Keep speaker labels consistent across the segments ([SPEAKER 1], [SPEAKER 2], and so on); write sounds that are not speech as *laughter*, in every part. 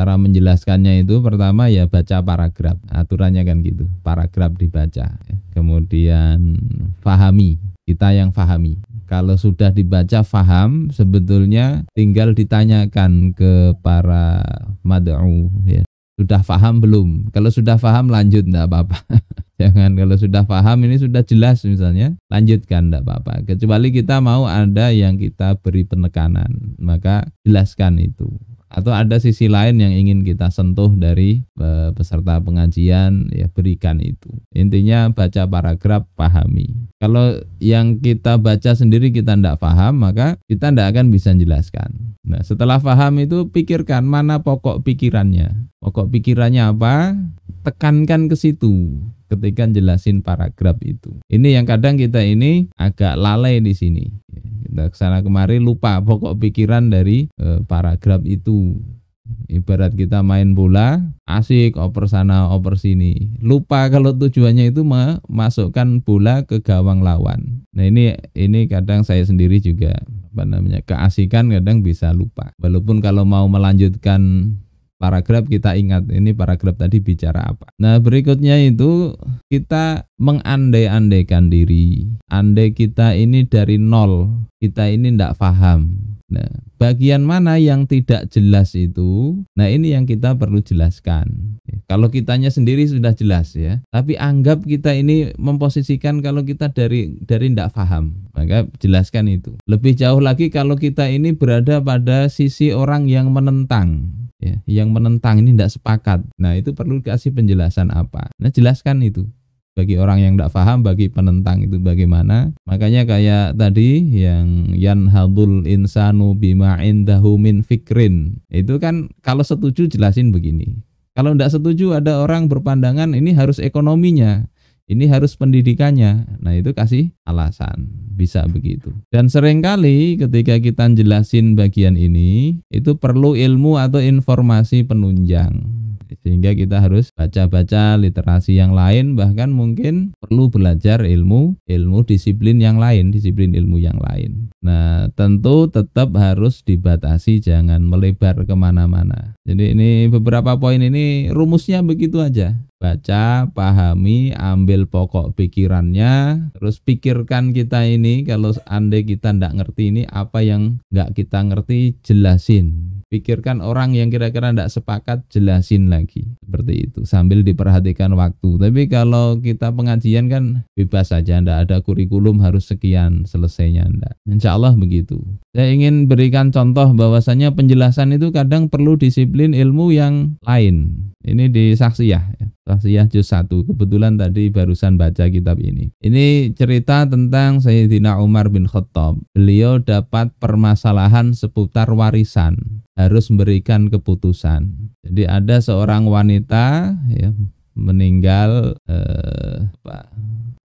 [SPEAKER 1] Cara menjelaskannya itu pertama ya baca paragraf, aturannya kan gitu, paragraf dibaca. Ya. Kemudian fahami, kita yang fahami. Kalau sudah dibaca faham, sebetulnya tinggal ditanyakan ke para mad'u ya. Sudah faham belum? Kalau sudah faham lanjut enggak apa-apa. *laughs* Jangan kalau sudah faham ini sudah jelas misalnya, lanjutkan tidak apa-apa. Kecuali kita mau ada yang kita beri penekanan, maka jelaskan itu atau ada sisi lain yang ingin kita sentuh dari eh, peserta pengajian ya berikan itu intinya baca paragraf pahami kalau yang kita baca sendiri kita tidak paham maka kita tidak akan bisa jelaskan nah setelah paham itu pikirkan mana pokok pikirannya pokok pikirannya apa tekankan ke situ ketika jelasin paragraf itu. Ini yang kadang kita ini agak lalai di sini. Nah, sana kemari lupa pokok pikiran dari e, paragraf itu ibarat kita main bola asik oper sana oper sini lupa kalau tujuannya itu memasukkan bola ke gawang lawan nah ini ini kadang saya sendiri juga apa namanya keasikan kadang bisa lupa walaupun kalau mau melanjutkan paragraf kita ingat ini paragraf tadi bicara apa nah berikutnya itu kita mengandai-andaikan diri. Andai kita ini dari nol, kita ini tidak paham. Nah, bagian mana yang tidak jelas itu? Nah, ini yang kita perlu jelaskan. Kalau kitanya sendiri sudah jelas ya, tapi anggap kita ini memposisikan kalau kita dari dari tidak paham, maka jelaskan itu. Lebih jauh lagi kalau kita ini berada pada sisi orang yang menentang, ya, yang menentang ini tidak sepakat. Nah, itu perlu kasih penjelasan apa? Nah, jelaskan itu bagi orang yang tidak paham, bagi penentang itu bagaimana. Makanya kayak tadi yang yan hadul insanu bima indahu min fikrin. Itu kan kalau setuju jelasin begini. Kalau tidak setuju ada orang berpandangan ini harus ekonominya, ini harus pendidikannya. Nah, itu kasih alasan. Bisa begitu. Dan seringkali ketika kita jelasin bagian ini, itu perlu ilmu atau informasi penunjang sehingga kita harus baca-baca literasi yang lain bahkan mungkin perlu belajar ilmu ilmu disiplin yang lain disiplin ilmu yang lain nah tentu tetap harus dibatasi jangan melebar kemana-mana jadi ini beberapa poin ini rumusnya begitu aja baca, pahami, ambil pokok pikirannya, terus pikirkan kita ini kalau andai kita tidak ngerti ini apa yang nggak kita ngerti jelasin. Pikirkan orang yang kira-kira tidak sepakat jelasin lagi seperti itu sambil diperhatikan waktu. Tapi kalau kita pengajian kan bebas saja, tidak ada kurikulum harus sekian selesainya ndak Insya Allah begitu. Saya ingin berikan contoh bahwasanya penjelasan itu kadang perlu disiplin ilmu yang lain ini di saksi ya. saksi ya juz 1. Kebetulan tadi barusan baca kitab ini. Ini cerita tentang Sayyidina Umar bin Khattab. Beliau dapat permasalahan seputar warisan, harus memberikan keputusan. Jadi ada seorang wanita ya meninggal eh, apa,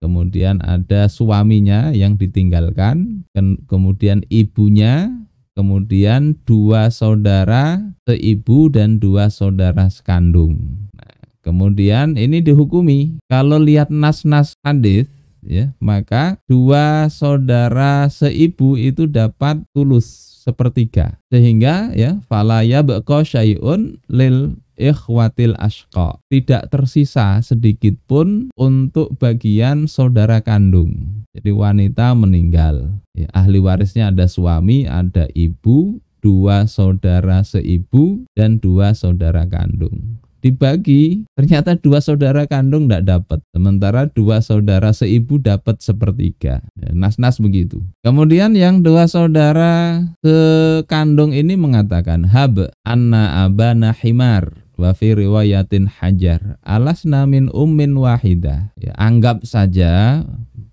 [SPEAKER 1] kemudian ada suaminya yang ditinggalkan, kemudian ibunya kemudian dua saudara seibu dan dua saudara sekandung. Nah, kemudian ini dihukumi kalau lihat nas-nas hadis ya, maka dua saudara seibu itu dapat tulus sepertiga sehingga ya falaya beko syai'un lil ikhwatil ashqa. Tidak tersisa sedikit pun untuk bagian saudara kandung. Jadi wanita meninggal. Ya, ahli warisnya ada suami, ada ibu, dua saudara seibu, dan dua saudara kandung. Dibagi, ternyata dua saudara kandung tidak dapat. Sementara dua saudara seibu dapat sepertiga. Ya, nas-nas begitu. Kemudian yang dua saudara sekandung ini mengatakan, Hab anna abana himar wa fi riwayatin hajar alasna min ummin wahida ya, anggap saja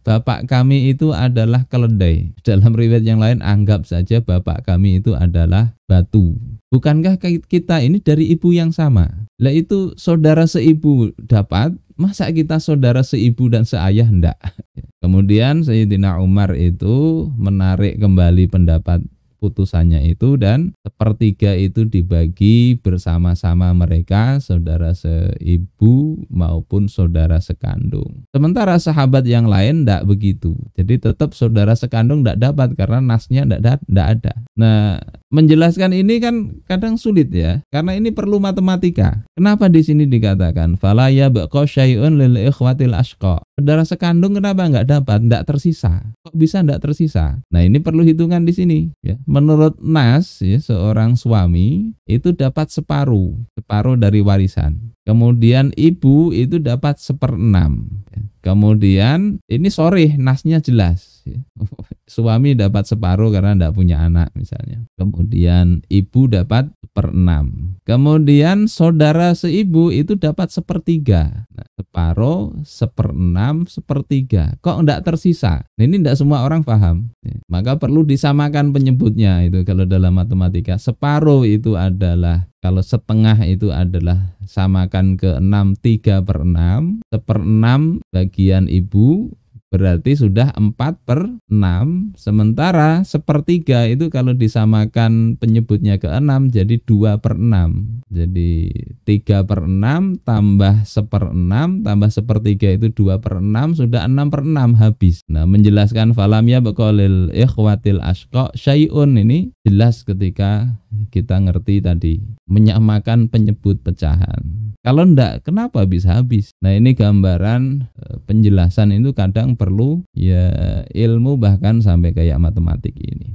[SPEAKER 1] bapak kami itu adalah keledai dalam riwayat yang lain anggap saja bapak kami itu adalah batu bukankah kita ini dari ibu yang sama lah itu saudara seibu dapat masa kita saudara seibu dan seayah ndak kemudian Sayyidina Umar itu menarik kembali pendapat putusannya itu dan sepertiga itu dibagi bersama-sama mereka saudara seibu maupun saudara sekandung. Sementara sahabat yang lain tidak begitu. Jadi tetap saudara sekandung tidak dapat karena nasnya tidak ada. Nah menjelaskan ini kan kadang sulit ya karena ini perlu matematika. Kenapa di sini dikatakan falaya baqo syai'un lil ikhwatil asko darah sekandung kenapa nggak dapat? Nggak tersisa. Kok bisa nggak tersisa? Nah, ini perlu hitungan di sini ya. Menurut Nas ya seorang suami itu dapat separuh, separuh dari warisan. Kemudian ibu itu dapat seperenam. Ya. Kemudian ini sore nasnya jelas. Ya. *laughs* suami dapat separuh karena tidak punya anak misalnya. Kemudian ibu dapat seperenam. Kemudian saudara seibu itu dapat sepertiga. Nah, separuh, seperenam, sepertiga. Kok tidak tersisa? Nah, ini tidak semua orang paham. Maka perlu disamakan penyebutnya itu kalau dalam matematika. Separuh itu adalah kalau setengah itu adalah samakan ke enam tiga per enam, per 6 bagian ibu berarti sudah 4 per 6 sementara sepertiga itu kalau disamakan penyebutnya ke 6 jadi 2 per 6 jadi 3 per 6 tambah 1 per 6 tambah sepertiga itu 2 per 6 sudah 6 per 6 habis nah menjelaskan falamnya bekolil ikhwatil asko syai'un ini jelas ketika kita ngerti tadi menyamakan penyebut pecahan kalau enggak, kenapa bisa habis? Nah, ini gambaran eh, penjelasan itu kadang perlu ya ilmu bahkan sampai kayak matematik ini.